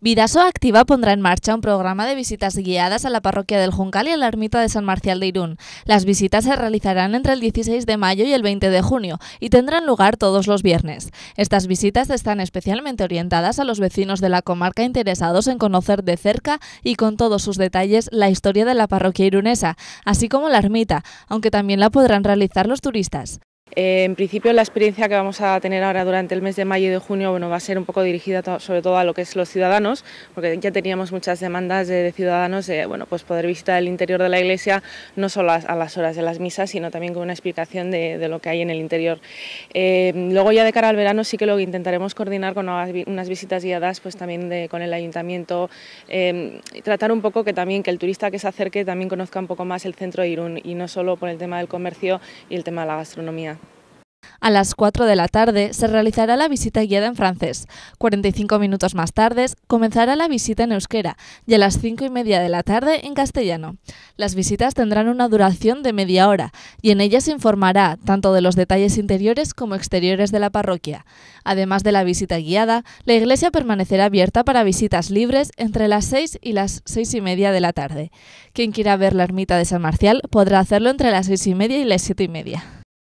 Vidaso Activa pondrá en marcha un programa de visitas guiadas a la parroquia del Juncal y a la ermita de San Marcial de Irún. Las visitas se realizarán entre el 16 de mayo y el 20 de junio y tendrán lugar todos los viernes. Estas visitas están especialmente orientadas a los vecinos de la comarca interesados en conocer de cerca y con todos sus detalles la historia de la parroquia irunesa, así como la ermita, aunque también la podrán realizar los turistas. Eh, en principio la experiencia que vamos a tener ahora durante el mes de mayo y de junio va a ser un poco dirigida sobre todo a lo que es los ciudadanos, porque ya teníamos muchas demandas de, ciudadanos de pues poder visitar el interior de la iglesia, no solo a, las horas de las misas, sino también con una explicación de, lo que hay en el interior. Eh, luego ya de cara al verano sí que lo intentaremos coordinar con unas, visitas guiadas pues también con el ayuntamiento, eh, tratar un poco que también que el turista que se acerque también conozca un poco más el centro de Irún y no solo por el tema del comercio y el tema de la gastronomía. A las 4 de la tarde se realizará la visita guiada en francés. 45 minutos más tarde comenzará la visita en euskera y a las 5 y media de la tarde en castellano. Las visitas tendrán una duración de media hora y en ellas se informará tanto de los detalles interiores como exteriores de la parroquia. Además de la visita guiada, la iglesia permanecerá abierta para visitas libres entre las 6 y las 6 y media de la tarde. Quien quiera ver la ermita de San Marcial podrá hacerlo entre las 6 y media y las 7 y media.